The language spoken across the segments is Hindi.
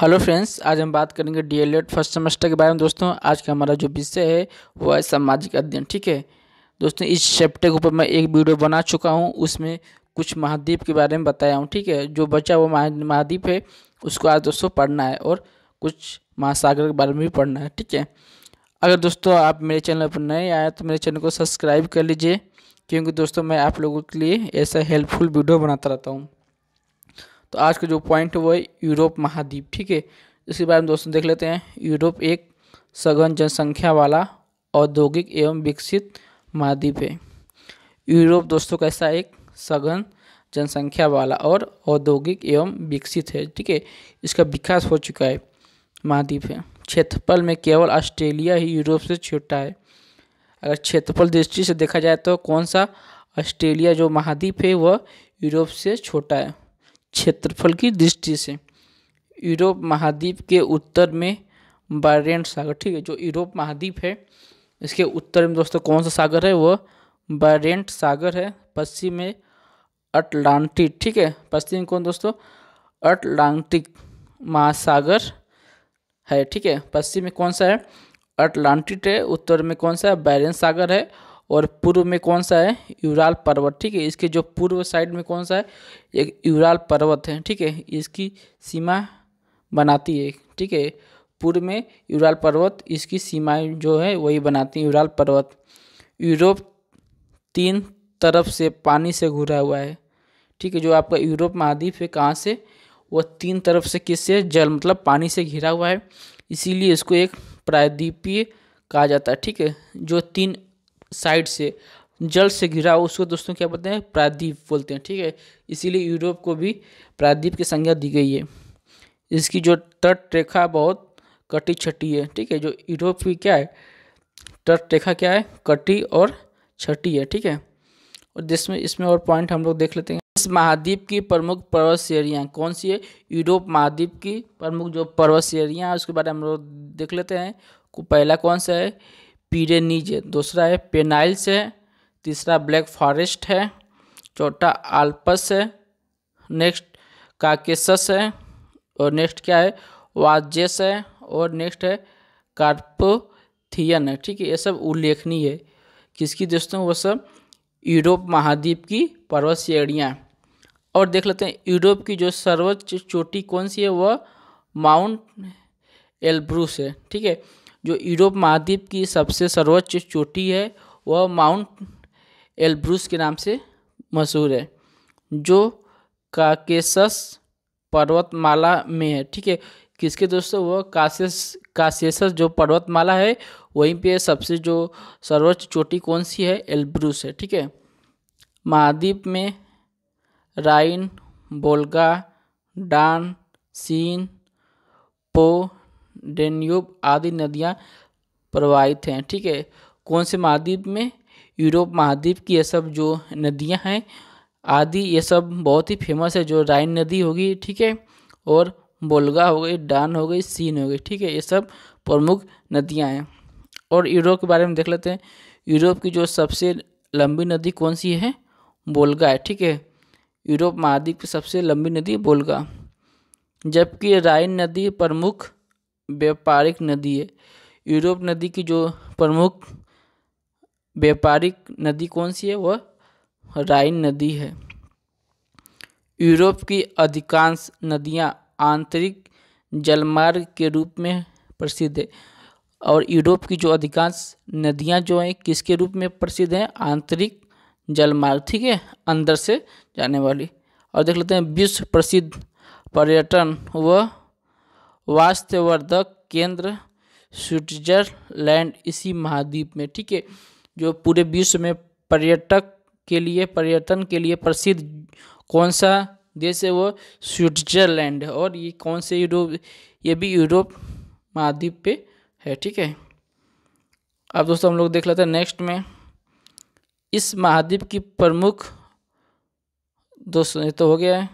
हेलो फ्रेंड्स आज हम बात करेंगे डीएलएड फर्स्ट सेमेस्टर के बारे में दोस्तों आज का हमारा जो विषय है वो है सामाजिक अध्ययन ठीक है दोस्तों इस चैप्टर के ऊपर मैं एक वीडियो बना चुका हूँ उसमें कुछ महाद्वीप के बारे में बताया हूँ ठीक है जो बचा वो महाद्वीप है उसको आज दोस्तों पढ़ना है और कुछ महासागर के बारे में भी पढ़ना है ठीक है अगर दोस्तों आप मेरे चैनल पर नए आए तो मेरे चैनल को सब्सक्राइब कर लीजिए क्योंकि दोस्तों मैं आप लोगों के लिए ऐसा हेल्पफुल वीडियो बनाता रहता हूँ तो आज का जो पॉइंट है वो है यूरोप महाद्वीप ठीक है इसके बारे में दोस्तों देख लेते हैं यूरोप एक सघन जनसंख्या वाला औद्योगिक एवं विकसित महाद्वीप है यूरोप दोस्तों कैसा एक सघन जनसंख्या वाला और औद्योगिक एवं विकसित है ठीक है इसका विकास हो चुका है महाद्वीप है क्षेत्रफल में केवल ऑस्ट्रेलिया ही यूरोप से छोटा है अगर क्षेत्रफल दृष्टि से देखा जाए तो कौन सा ऑस्ट्रेलिया जो महाद्वीप है वह यूरोप से छोटा है क्षेत्रफल की दृष्टि से यूरोप महाद्वीप के उत्तर में बारेंट सागर ठीक है जो यूरोप महाद्वीप है इसके उत्तर में दोस्तों कौन सा सागर है वह बारेंट सागर है पश्चिम में अटलांटिक ठीक है पश्चिम कौन दोस्तों अटलांटिक महासागर है ठीक है पश्चिम में कौन सा है अटलांटिक है उत्तर में कौन सा है बैरेंट सागर है और पूर्व में कौन सा है यूराल पर्वत ठीक है इसके जो पूर्व साइड में कौन सा है एक यूराल पर्वत है ठीक है इसकी सीमा बनाती है ठीक है पूर्व में यूराल पर्वत इसकी सीमाएं जो है वही बनाती है यूराल पर्वत यूरोप तीन तरफ से पानी से घुरा हुआ है ठीक है जो आपका यूरोप महाद्वीप है कहाँ से वह तीन तरफ से किससे जल मतलब पानी से घिरा हुआ है इसीलिए इसको एक प्रायद्वीपीय कहा जाता है ठीक है जो तीन साइड से जल से घिरा उसको दोस्तों क्या बोलते हैं प्रादीप बोलते हैं ठीक है इसीलिए यूरोप को भी प्रादीप की संज्ञा दी गई है इसकी जो तट रेखा बहुत कटी छटी है ठीक है जो यूरोप की क्या है तट रेखा क्या है कटी और छटी है ठीक है और जिसमें इसमें और पॉइंट हम लोग देख लेते हैं इस महाद्वीप की प्रमुख पर्वत श्रेणियाँ कौन सी है यूरोप महाद्वीप की प्रमुख जो पर्वत श्रेणियाँ उसके बारे में हम लोग देख लेते हैं पहला कौन सा है है दूसरा है पेनाइल्स है तीसरा ब्लैक फॉरेस्ट है चौथा आल्पस है नेक्स्ट काकेसस है और नेक्स्ट क्या है वाजेस है और नेक्स्ट है कार्पोथियन है ठीक है ये सब उल्लेखनीय है किसकी दोस्तों वो सब यूरोप महाद्वीप की पर्वत श्रेणियाँ और देख लेते हैं यूरोप की जो सर्वोच्च चोटी कौन सी है वह माउंट एल्ब्रूस है ठीक है जो यूरोप महाद्वीप की सबसे सर्वोच्च चोटी है वह माउंट एल्ब्रूस के नाम से मशहूर है जो काकेसस पर्वतमाला में है ठीक है किसके दोस्तों वह कासेस कासेसस जो पर्वतमाला है वहीं पे सबसे जो सर्वोच्च चोटी कौन सी है एल्ब्रूस है ठीक है महाद्वीप में राइन बोलगा डान सीन पो डेन्यूब आदि नदियाँ प्रवाहित हैं ठीक है कौन से महाद्वीप में यूरोप महाद्वीप की ये सब जो नदियाँ हैं आदि ये सब बहुत ही फेमस है जो राइन नदी होगी ठीक है और बोलगा हो गई डान हो गई सीन हो गई ठीक है ये सब प्रमुख नदियाँ हैं और यूरोप के बारे में देख लेते हैं यूरोप की जो सबसे लंबी नदी कौन सी है बोलगा है ठीक है यूरोप महाद्वीप की सबसे लंबी नदी बोलगा जबकि राइन नदी प्रमुख व्यापारिक नदी है यूरोप नदी की जो प्रमुख व्यापारिक नदी कौन सी है वह राइन नदी है यूरोप की अधिकांश नदियां आंतरिक जलमार्ग के रूप में प्रसिद्ध है और यूरोप की जो अधिकांश नदियां जो हैं किसके रूप में प्रसिद्ध हैं आंतरिक जलमार्ग ठीक है अंदर से जाने वाली और देख लेते हैं विश्व प्रसिद्ध पर्यटन व वास्तवर्धक केंद्र स्विट्जरलैंड इसी महाद्वीप में ठीक है जो पूरे विश्व में पर्यटक के लिए पर्यटन के लिए प्रसिद्ध कौन सा देश है वो स्विट्जरलैंड है और ये कौन से यूरोप ये भी यूरोप महाद्वीप पे है ठीक है अब दोस्तों हम लोग देख लेते हैं नेक्स्ट में इस महाद्वीप की प्रमुख दोस्तों ये तो हो गया है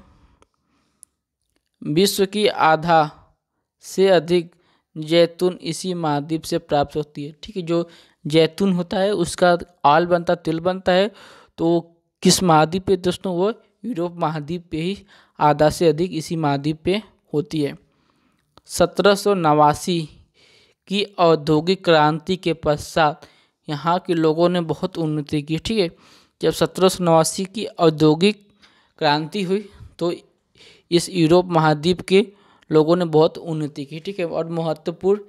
विश्व की आधा से अधिक जैतून इसी महाद्वीप से प्राप्त होती है ठीक है जो जैतून होता है उसका आल बनता तिल बनता है तो किस महाद्वीप पे दोस्तों वो यूरोप महाद्वीप पे ही आधा से अधिक इसी महाद्वीप पे होती है सत्रह नवासी की औद्योगिक क्रांति के पश्चात यहाँ के लोगों ने बहुत उन्नति की ठीक है जब सत्रह नवासी की औद्योगिक क्रांति हुई तो इस यूरोप महाद्वीप के लोगों ने बहुत उन्नति की ठीक है और महत्वपूर्ण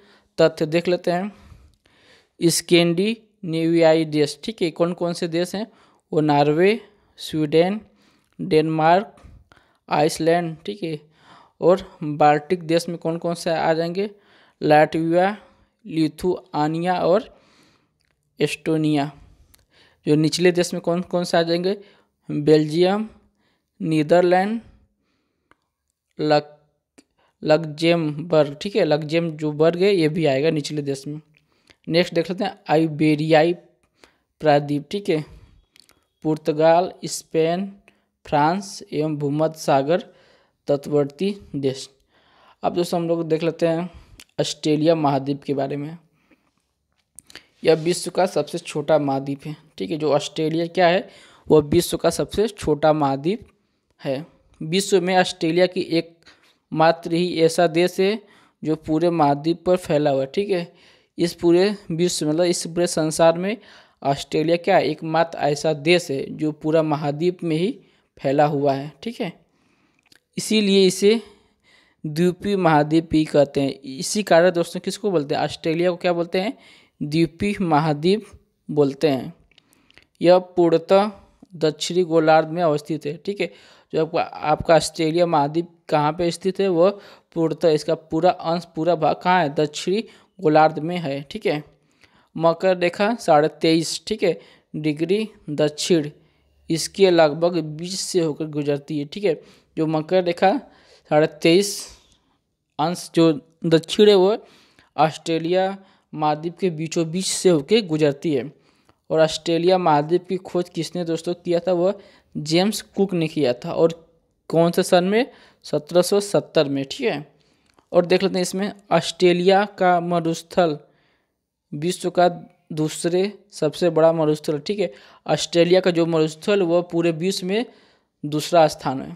तथ्य देख लेते हैं स्केंडी न्यूयाई देश ठीक है कौन कौन से देश हैं वो नॉर्वे स्वीडन डेनमार्क आइसलैंड ठीक है और बाल्टिक देश में कौन कौन से आ जाएंगे लाटविया लिथुआनिया और एस्टोनिया जो निचले देश में कौन कौन से आ जाएंगे बेल्जियम नीदरलैंड लक बर्ग ठीक है लगजेम जो बर्ग है ये भी आएगा निचले देश में नेक्स्ट देख लेते हैं आइबेरियाई प्रादीप ठीक है पुर्तगाल स्पेन फ्रांस एवं भूमध सागर तटवर्ती देश अब दोस्तों हम लोग देख लेते हैं ऑस्ट्रेलिया महाद्वीप के बारे में यह विश्व का सबसे छोटा महाद्वीप है ठीक है जो ऑस्ट्रेलिया क्या है वह विश्व का सबसे छोटा महाद्वीप है विश्व में ऑस्ट्रेलिया की एक मात्र ही ऐसा देश है जो पूरे महाद्वीप पर फैला हुआ है ठीक है इस पूरे विश्व मतलब इस पूरे संसार में ऑस्ट्रेलिया क्या एक एकमात्र ऐसा देश है जो पूरा महाद्वीप में ही फैला हुआ है ठीक है इसीलिए इसे द्वीपीय महाद्वीप ही कहते हैं इसी कारण दोस्तों किसको बोलते हैं ऑस्ट्रेलिया को क्या बोलते हैं द्वीपीय महाद्वीप बोलते हैं यह पूर्णतः दक्षिणी गोलार्ध में अवस्थित है ठीक है जो आपका आपका ऑस्ट्रेलिया महाद्वीप कहाँ पे स्थित है वो पूर्णतः इसका पूरा अंश पूरा भाग कहाँ है दक्षिणी गोलार्ध में है ठीक है मकर रेखा साढ़े तेईस ठीक है डिग्री दक्षिण इसके लगभग बीच से होकर गुजरती है ठीक है जो मकर रेखा साढ़े तेईस अंश जो दक्षिण है वो ऑस्ट्रेलिया महाद्वीप के बीचों बीच से होकर गुजरती है और ऑस्ट्रेलिया महाद्वीप की खोज किसने दोस्तों किया था वह जेम्स कुक ने किया था और कौन से सन में 1770 में ठीक है और देख लेते हैं इसमें ऑस्ट्रेलिया का मरुस्थल विश्व का दूसरे सबसे बड़ा मरुस्थल ठीक है ऑस्ट्रेलिया का जो मरुस्थल वह पूरे विश्व में दूसरा स्थान है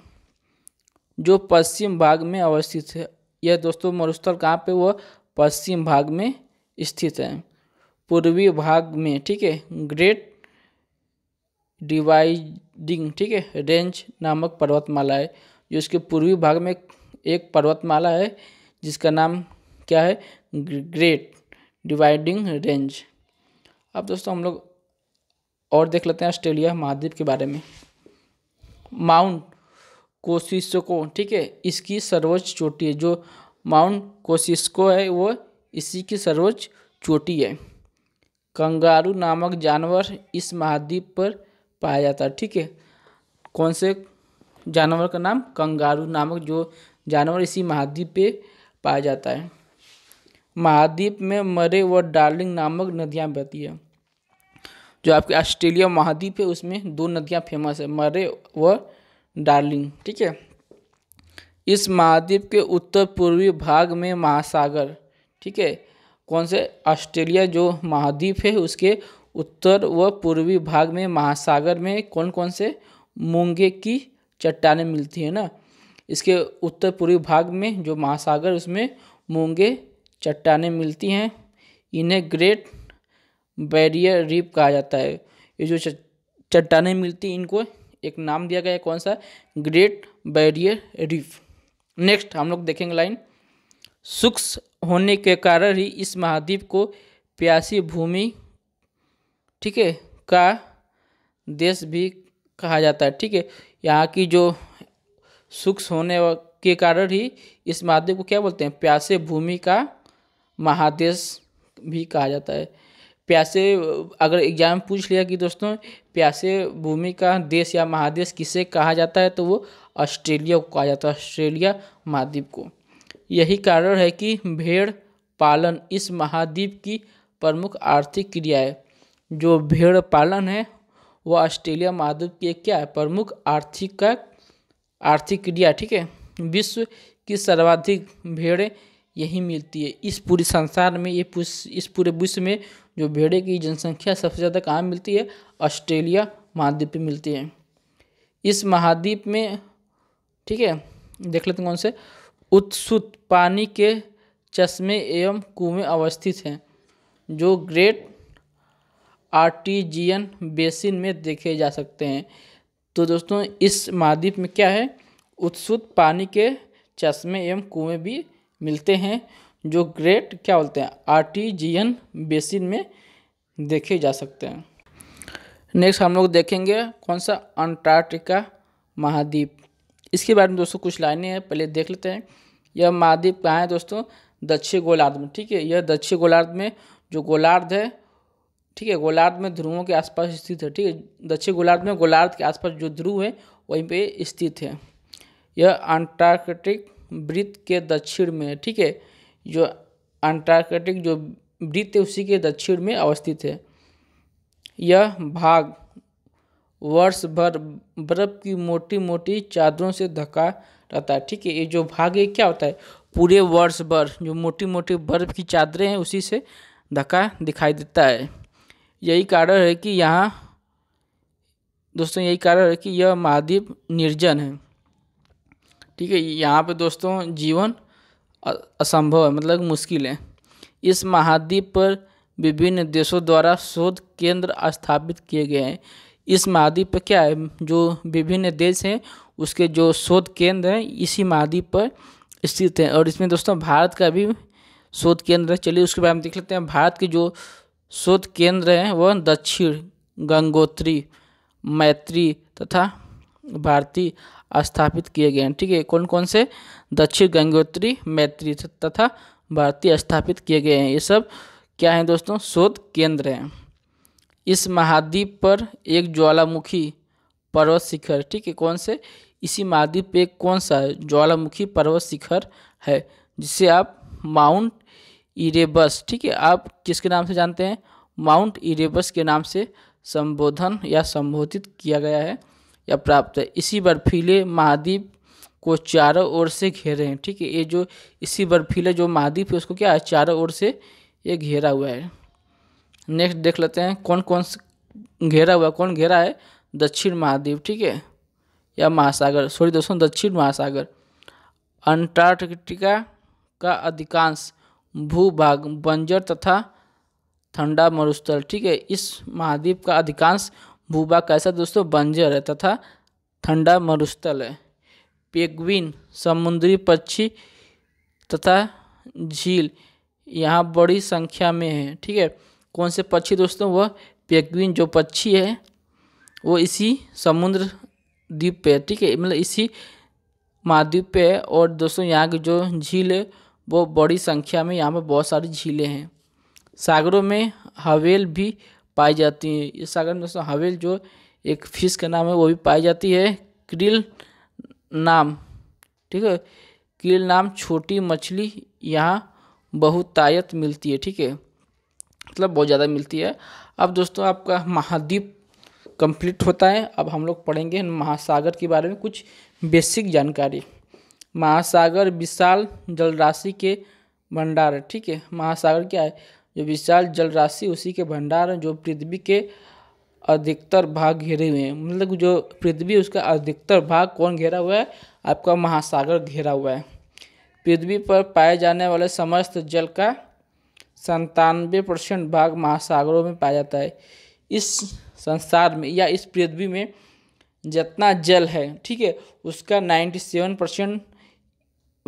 जो पश्चिम भाग में अवस्थित है यह दोस्तों मरुस्थल कहाँ पे वह पश्चिम भाग में स्थित है पूर्वी भाग में ठीक है ग्रेट डिवाइडिंग ठीक है रेंज नामक पर्वतमाला है जो इसके पूर्वी भाग में एक पर्वतमाला है जिसका नाम क्या है ग्रेट डिवाइडिंग रेंज अब दोस्तों हम लोग और देख लेते हैं ऑस्ट्रेलिया महाद्वीप के बारे में माउंट कोशिशको ठीक है इसकी सर्वोच्च चोटी है जो माउंट कोशिशको है वो इसी की सर्वोच्च चोटी है कंगारू नामक जानवर इस महाद्वीप पर पाया जाता है ठीक है कौन से जानवर का नाम कंगारू नामक जो जानवर इसी महाद्वीप पे पाया जाता है महाद्वीप में मरे व डार्लिंग नामक नदियाँ बहती है जो आपके ऑस्ट्रेलिया महाद्वीप है उसमें दो नदियाँ फेमस है मरे व डार्लिंग ठीक है इस महाद्वीप के उत्तर पूर्वी भाग में महासागर ठीक है कौन से ऑस्ट्रेलिया जो महाद्वीप है उसके उत्तर व पूर्वी भाग में महासागर में कौन कौन से मूंगे की चट्टानें मिलती है ना इसके उत्तर पूर्वी भाग में जो महासागर उसमें मूंगे चट्टानें मिलती हैं इन्हें ग्रेट बैरियर रीप कहा जाता है ये जो चट्टानें मिलती इनको एक नाम दिया गया है कौन सा ग्रेट बैरियर रीफ नेक्स्ट हम लोग देखेंगे लाइन सूक्ष्म होने के कारण ही इस महाद्वीप को प्यासी भूमि ठीक है का देश भी कहा जाता है ठीक है यहाँ की जो सूक्ष्म होने के कारण ही इस महाद्वीप को क्या बोलते हैं प्यासे भूमि का महादेश भी कहा जाता है प्यासे अगर एग्जाम पूछ लिया कि दोस्तों प्यासे भूमि का देश या महादेश किसे कहा जाता है तो वो ऑस्ट्रेलिया को कहा जाता है ऑस्ट्रेलिया महाद्वीप को यही कारण है कि भेड़ पालन इस महाद्वीप की प्रमुख आर्थिक क्रिया है जो भेड़ पालन है वह ऑस्ट्रेलिया महाद्वीप की क्या है प्रमुख आर्थिक का आर्थिक क्रिया ठीक है विश्व की सर्वाधिक भेड़ें यही मिलती है इस पूरे संसार में ये इस पूरे विश्व में जो भेड़े की जनसंख्या सबसे ज़्यादा कहाँ मिलती है ऑस्ट्रेलिया महाद्वीप में मिलती है इस महाद्वीप में ठीक है देख लेते हैं कौन से उत्सुत पानी के चश्मे एवं कुएँ अवस्थित हैं जो ग्रेट आर्टिजियन बेसिन में देखे जा सकते हैं तो दोस्तों इस महाद्वीप में क्या है उत्सुत पानी के चश्मे एवं कुएँ भी मिलते हैं जो ग्रेट क्या बोलते हैं आर्टिजियन बेसिन में देखे जा सकते हैं नेक्स्ट हम लोग देखेंगे कौन सा अंटार्कटिका महाद्वीप इसके बारे में दोस्तों कुछ लाइनें हैं पहले देख लेते हैं यह महाद्वीप कहाँ है दोस्तों दक्षिण गोलार्ध में ठीक है यह दक्षिण गोलार्ध में जो गोलार्ध है ठीक है गोलार्ध में ध्रुवों के आसपास स्थित है ठीक है दक्षिण गोलार्ध में गोलार्ध के आसपास जो ध्रुव है वहीं पे स्थित है यह अंटार्कटिक वृत्त के दक्षिण में है ठीक है जो अंटार्कटिक जो वृत्त है उसी के दक्षिण में अवस्थित है यह भाग वर्ष भर बर्फ की मोटी मोटी चादरों से धक्का रहता है ठीक है ये जो भाग है क्या होता है पूरे वर्ष भर जो मोटी मोटी बर्फ की चादरें हैं उसी से धक्का दिखाई देता है यही कारण है कि यहाँ दोस्तों यही कारण है कि यह महाद्वीप निर्जन है ठीक है यहाँ पे दोस्तों जीवन असंभव है मतलब मुश्किल है इस महाद्वीप पर विभिन्न देशों द्वारा शोध केंद्र स्थापित किए गए हैं इस महाद्वीप पर क्या है जो विभिन्न देश हैं उसके जो शोध केंद्र हैं इसी महाद्वीप पर स्थित हैं और इसमें दोस्तों भारत का भी शोध केंद्र है चलिए उसके बारे में देख लेते हैं भारत के जो शोध केंद्र हैं वह दक्षिण गंगोत्री मैत्री तथा भारती स्थापित किए गए हैं ठीक है कौन कौन से दक्षिण गंगोत्री मैत्री तथा भारती स्थापित किए गए हैं ये सब क्या है दोस्तों शोध केंद्र हैं इस महाद्वीप पर एक ज्वालामुखी पर्वत शिखर ठीक है कौन से इसी महाद्वीप पे कौन सा ज्वालामुखी पर्वत शिखर है जिसे आप माउंट इरेबस ठीक है आप किसके नाम से जानते हैं माउंट इरेबस के नाम से संबोधन या संबोधित किया गया है या प्राप्त है इसी बर्फीले महाद्वीप को चारों ओर से घेरे हैं ठीक है ये जो इसी बर्फीले जो महाद्वीप है उसको क्या है चारों ओर से ये घेरा हुआ है नेक्स्ट देख लेते हैं कौन कौन घेरा हुआ कौन घेरा है दक्षिण महाद्वीप ठीक है या महासागर सॉरी दोस्तों दक्षिण महासागर अंटार्कटिका का अधिकांश भूभाग बंजर तथा ठंडा मरुस्थल ठीक है इस महाद्वीप का अधिकांश भूभाग कैसा दोस्तों बंजर है तथा ठंडा मरुस्थल है पेगविन समुद्री पक्षी तथा झील यहाँ बड़ी संख्या में है ठीक है कौन से पक्षी दोस्तों वह पेगविन जो पक्षी है वो इसी समुद्र द्वीप पे ठीक है मतलब इसी महाद्वीप पे है और दोस्तों यहाँ की जो झील है वो बड़ी संख्या में यहाँ पर बहुत सारी झीलें हैं सागरों में हवेल भी पाई जाती हैं इस सागर में दोस्तों हवेल जो एक फिश का नाम है वो भी पाई जाती है क्रिल नाम ठीक है क्रिल नाम छोटी मछली यहाँ बहुतायत मिलती है ठीक है मतलब बहुत ज़्यादा मिलती है अब दोस्तों आपका महाद्वीप कंप्लीट होता है अब हम लोग पढ़ेंगे महासागर के बारे में कुछ बेसिक जानकारी महासागर विशाल जलराशि के भंडार है ठीक है महासागर क्या है जो विशाल जलराशि उसी के भंडार हैं जो पृथ्वी के अधिकतर भाग घेरे हुए हैं मतलब जो पृथ्वी उसका अधिकतर भाग कौन घेरा हुआ है आपका महासागर घेरा हुआ है पृथ्वी पर पाए जाने वाले समस्त जल का संतानवे परसेंट भाग महासागरों में पाया जाता है इस संसार में या इस पृथ्वी में जितना जल है ठीक है उसका नाइन्टी सेवन परसेंट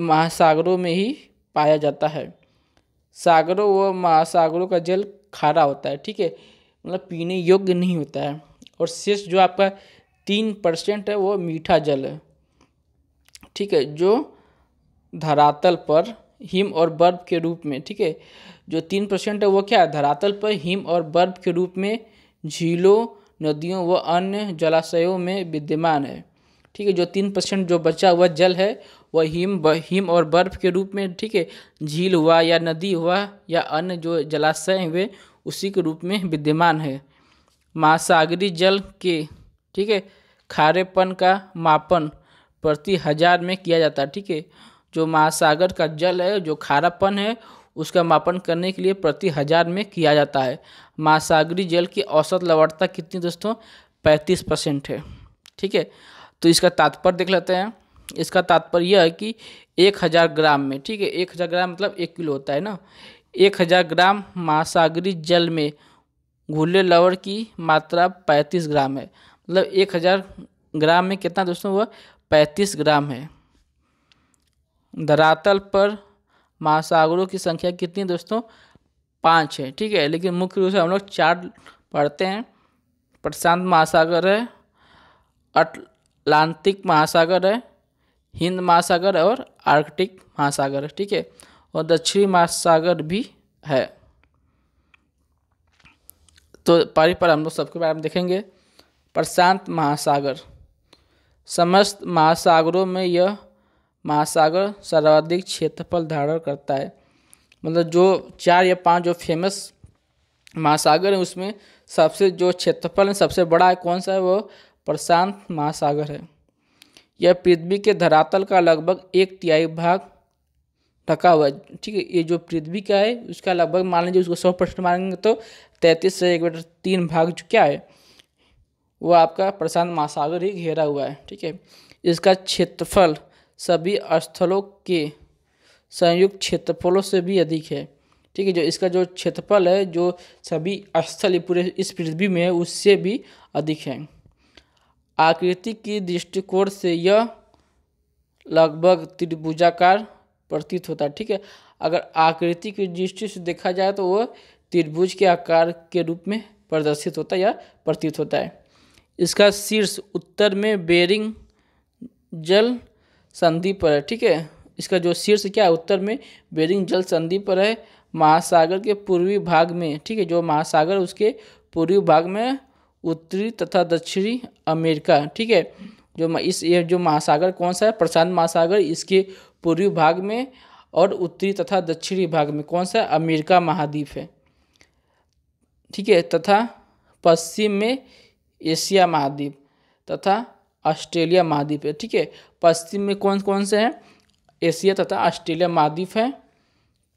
महासागरों में ही पाया जाता है सागरों व महासागरों का जल खारा होता है ठीक है मतलब पीने योग्य नहीं होता है और शेष जो आपका तीन परसेंट है वो मीठा जल है ठीक है जो धरातल पर हिम और बर्फ के रूप में ठीक है जो तीन परसेंट है वो क्या है धरातल पर हिम और बर्फ के रूप में झीलों नदियों व अन्य जलाशयों में विद्यमान है ठीक है जो तीन परसेंट जो बचा हुआ जल है वह हिम हिम और बर्फ के रूप में ठीक है झील हुआ या नदी हुआ या अन्य जो जलाशय हुए उसी के रूप में विद्यमान है महासागरी जल के ठीक है खारेपन का मापन प्रति हजार में किया जाता है ठीक है जो महासागर का जल है जो खारापन है उसका मापन करने के लिए प्रति हजार में किया जाता है महासागरी जल की औसत लवणता कितनी दोस्तों पैंतीस परसेंट है ठीक है तो इसका तात्पर्य देख लेते हैं इसका तात्पर्य यह है कि एक हज़ार ग्राम में ठीक है एक हज़ार ग्राम मतलब एक किलो होता है ना एक हज़ार ग्राम महासागरी जल में घुले लवण की मात्रा पैंतीस ग्राम है मतलब एक हज़ार ग्राम में कितना दोस्तों वह पैंतीस ग्राम है धरातल पर महासागरों की संख्या कितनी दोस्तों पाँच है ठीक है लेकिन मुख्य रूप से हम लोग चार पढ़ते हैं प्रशांत महासागर है अटलांटिक महासागर है हिंद महासागर और आर्कटिक महासागर है ठीक है और दक्षिणी महासागर भी है तो पारी पर हम लोग सबके बारे में देखेंगे प्रशांत महासागर समस्त महासागरों में यह महासागर सर्वाधिक क्षेत्रफल धारण करता है मतलब जो चार या पांच जो फेमस महासागर है उसमें सबसे जो क्षेत्रफल है सबसे बड़ा है कौन सा है वो प्रशांत महासागर है यह पृथ्वी के धरातल का लगभग एक तिहाई भाग ढका हुआ है ठीक है ये जो पृथ्वी का है उसका लगभग मान लीजिए उसको सौ परसेंट मानेंगे तो तैंतीस से एक मीटर तीन भाग जो क्या है वो आपका प्रशांत महासागर ही घेरा हुआ है ठीक है इसका क्षेत्रफल सभी स्थलों के संयुक्त क्षेत्रफलों से भी अधिक है ठीक है जो इसका जो क्षेत्रफल है जो सभी स्थल पूरे इस पृथ्वी में है उससे भी अधिक है आकृति की दृष्टिकोण से यह लगभग त्रिभुजाकार प्रतीत होता है ठीक है अगर आकृति की दृष्टि से देखा जाए तो वह त्रिभुज के आकार के रूप में प्रदर्शित होता है या प्रतीत होता है इसका शीर्ष उत्तर में बेरिंग जल संधि पर है ठीक है इसका जो शीर्ष क्या है उत्तर में बेरिंग जल संधि पर है महासागर के पूर्वी भाग में ठीक है जो महासागर उसके पूर्वी भाग में उत्तरी तथा दक्षिणी अमेरिका ठीक है जो इस ये जो महासागर कौन सा है प्रशांत महासागर इसके पूर्वी भाग में और उत्तरी तथा दक्षिणी भाग में कौन सा अमेरिका महाद्वीप है ठीक है तथा पश्चिम में एशिया महाद्वीप तथा ऑस्ट्रेलिया महाद्वीप है ठीक है पश्चिम में कौन कौन से हैं एशिया तथा ऑस्ट्रेलिया महाद्वीप है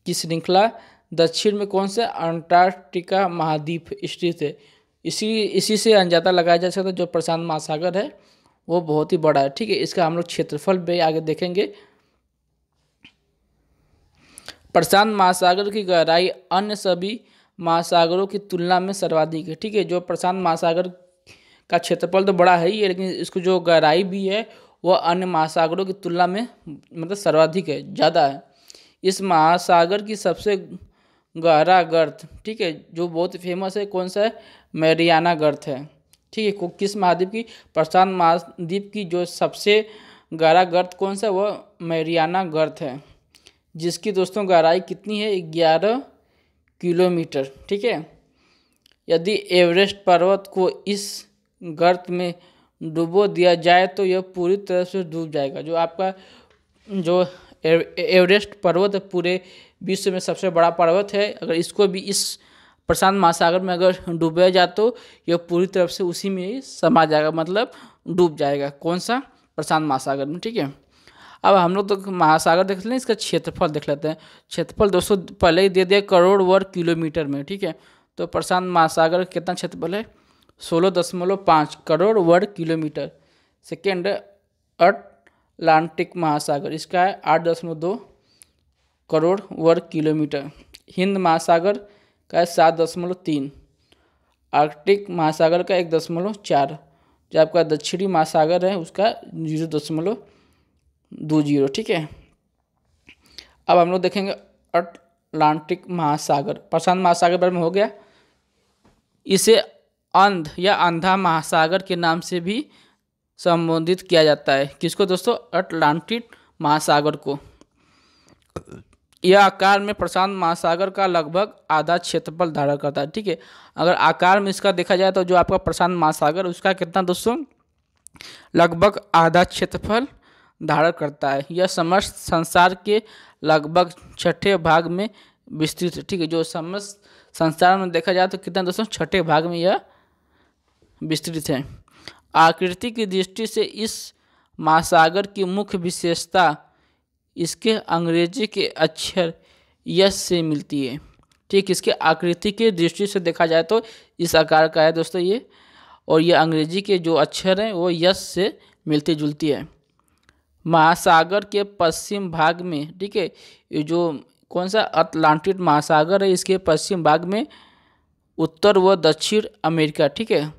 की श्रृंखला दक्षिण में कौन सा अंटार्कटिका महाद्वीप स्थित है इसी इसी से अंजाता लगाया जा सकता है जो प्रशांत महासागर है वो बहुत ही बड़ा है ठीक है इसका हम लोग क्षेत्रफल भी आगे देखेंगे प्रशांत महासागर की गहराई अन्य सभी महासागरों की तुलना में सर्वाधिक है ठीक है जो प्रशांत महासागर का क्षेत्रफल तो बड़ा है ही है लेकिन इसको जो गहराई भी है वह अन्य महासागरों की तुलना में मतलब सर्वाधिक है ज़्यादा है इस महासागर की सबसे गहरा गर्त ठीक है जो बहुत फेमस है कौन सा है मैरियाना गर्थ है ठीक है किस महाद्वीप की प्रशांत महाद्वीप की जो सबसे गहरा गर्त कौन सा वह मैरियाना गर्त है जिसकी दोस्तों गहराई कितनी है ग्यारह किलोमीटर ठीक है यदि एवरेस्ट पर्वत को इस गर्त में डुबो दिया जाए तो यह पूरी तरह से डूब जाएगा जो आपका जो एवरेस्ट पर्वत पूरे विश्व में सबसे बड़ा पर्वत है अगर इसको भी इस प्रशांत महासागर में अगर डूबा जा तो यह पूरी तरफ से उसी में ही समा जाएगा मतलब डूब जाएगा कौन सा प्रशांत महासागर में ठीक है अब हम लोग तो महासागर देख लेते हैं इसका क्षेत्रफल देख लेते हैं क्षेत्रफल दोस्तों पहले ही दे दिया करोड़ वर्ग किलोमीटर में ठीक है तो प्रशांत महासागर कितना क्षेत्रफल है सोलह दशमलव पाँच करोड़ वर्ग किलोमीटर सेकेंड अटलांटिक महासागर इसका है आठ दशमलव दो करोड़ वर्ग किलोमीटर हिंद महासागर का है सात दशमलव तीन आर्कटिक महासागर का एक दशमलव चार जो आपका दक्षिणी महासागर है उसका जीरो दशमलव दो जीरो ठीक है अब हम लोग देखेंगे अटलांटिक महासागर प्रशांत महासागर बारे में हो गया इसे अंध या अंधा महासागर के नाम से भी संबोधित किया जाता है किसको दोस्तों अटलांटिक महासागर को यह आकार में प्रशांत महासागर का लगभग आधा क्षेत्रफल धारण करता है ठीक है अगर आकार में इसका देखा जाए तो जो आपका प्रशांत महासागर उसका कितना दोस्तों लगभग आधा क्षेत्रफल धारण करता है यह समस्त संसार के लगभग छठे भाग में विस्तृत है ठीक है जो समस्त संसार में देखा जाए तो कितना दोस्तों छठे भाग में यह विस्तृत है आकृति की दृष्टि से इस महासागर की मुख्य विशेषता इसके अंग्रेजी के अक्षर यश से मिलती है ठीक इसके आकृति की दृष्टि से देखा जाए तो इस आकार का है दोस्तों ये और ये अंग्रेजी के जो अक्षर हैं वो यश से मिलती जुलती है महासागर के पश्चिम भाग में ठीक है ये जो कौन सा अटलांटिक महासागर है इसके पश्चिम भाग में उत्तर व दक्षिण अमेरिका ठीक है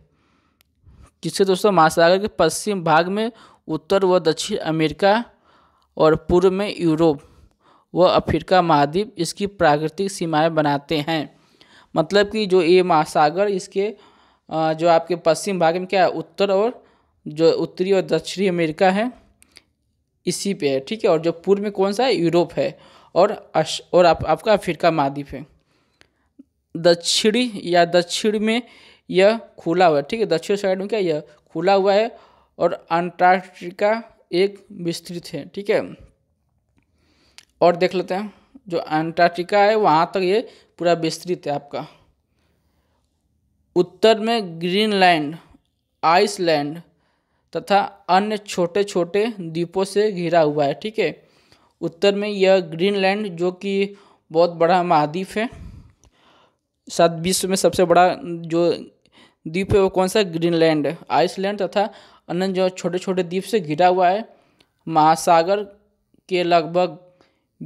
किससे दोस्तों महासागर के पश्चिम भाग में उत्तर व दक्षिण अमेरिका और पूर्व में यूरोप व अफ्रीका महाद्वीप इसकी प्राकृतिक सीमाएं बनाते हैं मतलब कि जो ये महासागर इसके जो आपके पश्चिम भाग में क्या है उत्तर और जो उत्तरी और दक्षिणी अमेरिका है इसी पे है ठीक है और जो पूर्व में कौन सा है यूरोप है और अश, और आप, आपका अफ्रीका महाद्वीप है दक्षिणी या दक्षिण में यह खुला हुआ है ठीक है दक्षिण साइड में क्या यह खुला हुआ है और अंटार्कटिका एक विस्तृत है ठीक है और देख लेते हैं जो अंटार्कटिका है वहाँ तक ये पूरा विस्तृत है आपका उत्तर में ग्रीनलैंड आइसलैंड तथा अन्य छोटे छोटे द्वीपों से घिरा हुआ है ठीक है उत्तर में यह ग्रीनलैंड जो कि बहुत बड़ा महाद्वीप है साथ विश्व में सबसे बड़ा जो द्वीप है वो कौन सा ग्रीनलैंड आइसलैंड तथा अनंत जो छोटे छोटे द्वीप से घिरा हुआ है महासागर के लगभग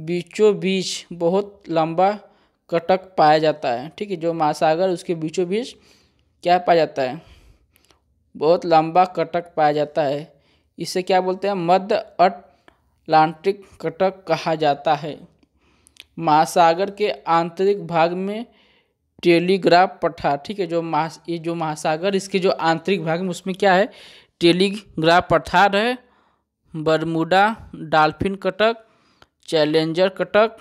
बीचों बीच बहुत लंबा कटक पाया जाता है ठीक है जो महासागर उसके बीचों बीच क्या पाया जाता है बहुत लंबा कटक पाया जाता है इसे क्या बोलते हैं मध्य अटलांटिक कटक कहा जाता है महासागर के आंतरिक भाग में टेलीग्राफ पठा ठीक है जो महा ये जो महासागर इसके जो आंतरिक भाग में उसमें क्या है टेलीग्राफ पठार है बरमूडा डाल्फिन कटक चैलेंजर कटक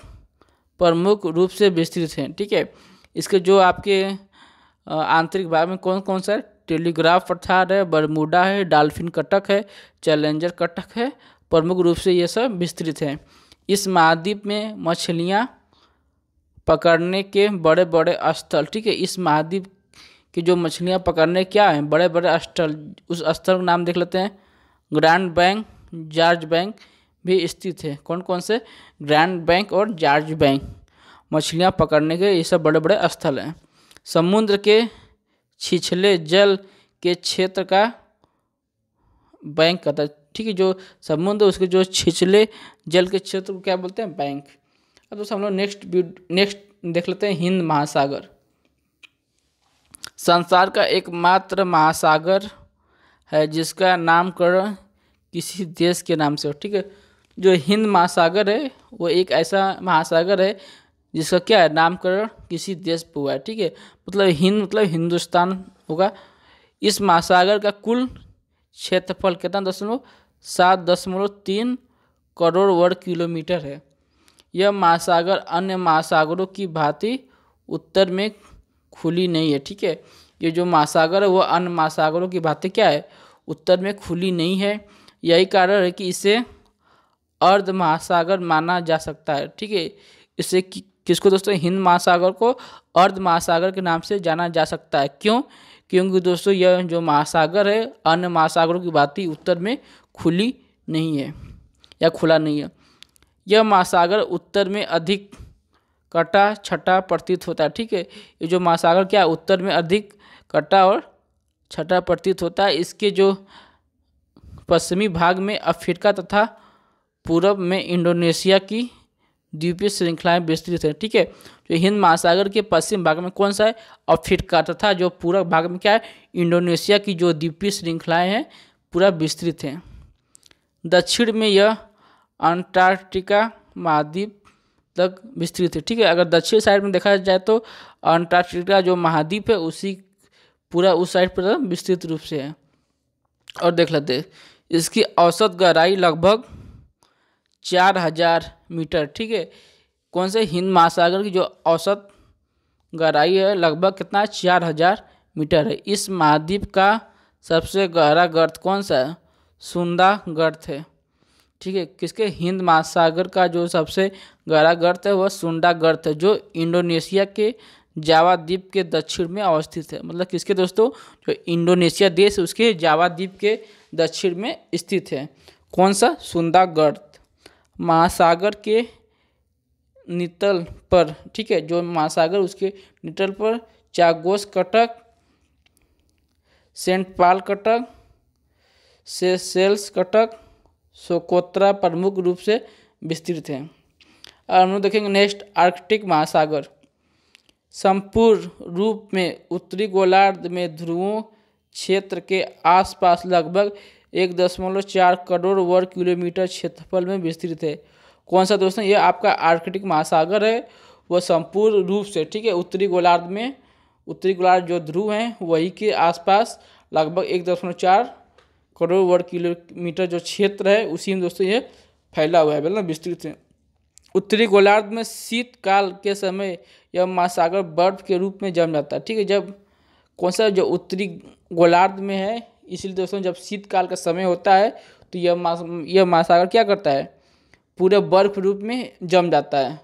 प्रमुख रूप से विस्तृत हैं ठीक है इसके जो आपके आंतरिक भाग में कौन कौन सा है टेलीग्राफ पठार है बरमूडा है डाल्फिन कटक है चैलेंजर कटक है प्रमुख रूप से ये सब विस्तृत हैं इस महाद्वीप में मछलियाँ पकड़ने के बड़े बड़े स्थल ठीक है इस महाद्वीप कि जो मछलियाँ पकड़ने क्या हैं बड़े बड़े स्थल उस स्थल का नाम देख लेते हैं ग्रैंड बैंक जार्ज बैंक भी स्थित है कौन कौन से ग्रैंड बैंक और जार्ज बैंक मछलियाँ पकड़ने के ये सब बड़े बड़े स्थल हैं समुद्र के छिछले जल के क्षेत्र का बैंक कहता है ठीक है जो समुद्र उसके जो छिछले जल के क्षेत्र को क्या बोलते हैं बैंक अब दोस्तों हम लोग नेक्स्ट नेक्स्ट देख लेते हैं हिंद महासागर संसार का एकमात्र महासागर है जिसका नामकरण किसी देश के नाम से हो ठीक है जो हिंद महासागर है वो एक ऐसा महासागर है जिसका क्या है नामकरण किसी देश पर हुआ है ठीक है मतलब हिंद मतलब हिंदुस्तान होगा इस महासागर का कुल क्षेत्रफल कितना दशमलव सात दशमलव तीन करोड़ वर्ग किलोमीटर है यह महासागर अन्य महासागरों की भांति उत्तर में खुली नहीं है ठीक है ये जो महासागर है वह अन्य महासागरों की बातें क्या है उत्तर में खुली नहीं है यही कारण है कि इसे अर्ध महासागर माना जा सकता है ठीक है इसे कि, किसको दोस्तों हिंद महासागर को अर्ध महासागर के नाम से जाना जा सकता है क्यों क्योंकि दोस्तों यह जो महासागर है अन्य महासागरों की भांति उत्तर में खुली नहीं है या खुला नहीं है यह महासागर उत्तर में अधिक कटा छठा प्रतीत होता है ठीक है ये जो महासागर क्या है उत्तर में अधिक कटा और छठा प्रतीत होता है इसके जो पश्चिमी भाग में अफ्रीका तथा पूरब में इंडोनेशिया की द्वीपीय श्रृंखलाएं विस्तृत है ठीक है जो तो हिंद महासागर के पश्चिम भाग में कौन सा है अफ्रीका तथा जो पूरब भाग में क्या है इंडोनेशिया की जो द्वीपीय श्रृंखलाएं हैं पूरा विस्तृत हैं दक्षिण में यह अंटार्कटिका महाद्वीप तक विस्तृत है ठीक है अगर दक्षिण साइड में देखा जाए तो अंटार्कटिका जो महाद्वीप है उसी पूरा उस साइड पर विस्तृत रूप से है और देख लेते इसकी औसत गहराई लगभग चार हजार मीटर ठीक है कौन से हिंद महासागर की जो औसत गहराई है लगभग कितना चार हजार मीटर है इस महाद्वीप का सबसे गहरा गर्त कौन सा है सुंदा गर्त है ठीक है किसके हिंद महासागर का जो सबसे गहरा गर्त है वह सुंडा गर्त है जो इंडोनेशिया के जावा द्वीप के दक्षिण में अवस्थित है मतलब किसके दोस्तों जो इंडोनेशिया देश उसके जावा द्वीप के दक्षिण में स्थित है कौन सा सुंदा गर्त महासागर के नितल पर ठीक है जो महासागर उसके नितल पर चागोस कटक सेंट पाल कटक से सेल्स कटक सोकोत्रा प्रमुख रूप से विस्तृत है और हम लोग देखेंगे नेक्स्ट आर्कटिक महासागर संपूर्ण रूप में उत्तरी गोलार्ध में ध्रुवों क्षेत्र के आसपास लगभग एक दशमलव चार करोड़ वर्ग किलोमीटर क्षेत्रफल में विस्तृत है कौन सा दोस्तों ये आपका आर्कटिक महासागर है वह संपूर्ण रूप से ठीक है उत्तरी गोलार्ध में उत्तरी गोलार्ध जो ध्रुव हैं वही के आसपास लगभग एक दशमलव चार करोड़ वर्ग किलोमीटर जो क्षेत्र है उसी में दोस्तों ये फैला हुआ है बोला विस्तृत है उत्तरी गोलार्ध में शीतकाल के समय यह महासागर बर्फ के रूप में जम जाता है ठीक है जब कौन सा जो उत्तरी गोलार्ध में है इसलिए दोस्तों जब शीतकाल का समय होता है तो यह मास यह महासागर क्या करता है पूरे बर्फ रूप में जम जाता है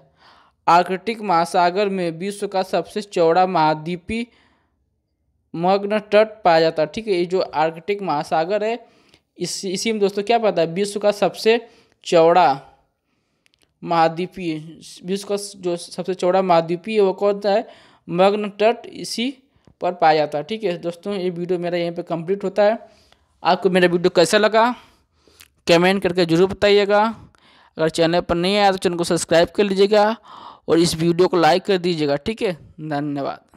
आर्कटिक महासागर में विश्व का सबसे चौड़ा महाद्वीपी मग्न तट पाया जाता है ठीक है ये जो आर्कटिक महासागर है इस इसी में दोस्तों क्या पता है विश्व का सबसे चौड़ा महाद्वीपीय विश्व का जो सबसे चौड़ा महाद्वीपीय वो कौन सा है मग्न तट इसी पर पाया जाता है ठीक है दोस्तों ये वीडियो मेरा यहीं पे कंप्लीट होता है आपको मेरा वीडियो कैसा लगा कमेंट करके ज़रूर बताइएगा अगर चैनल पर नहीं आया तो चैनल को सब्सक्राइब कर लीजिएगा और इस वीडियो को लाइक कर दीजिएगा ठीक है धन्यवाद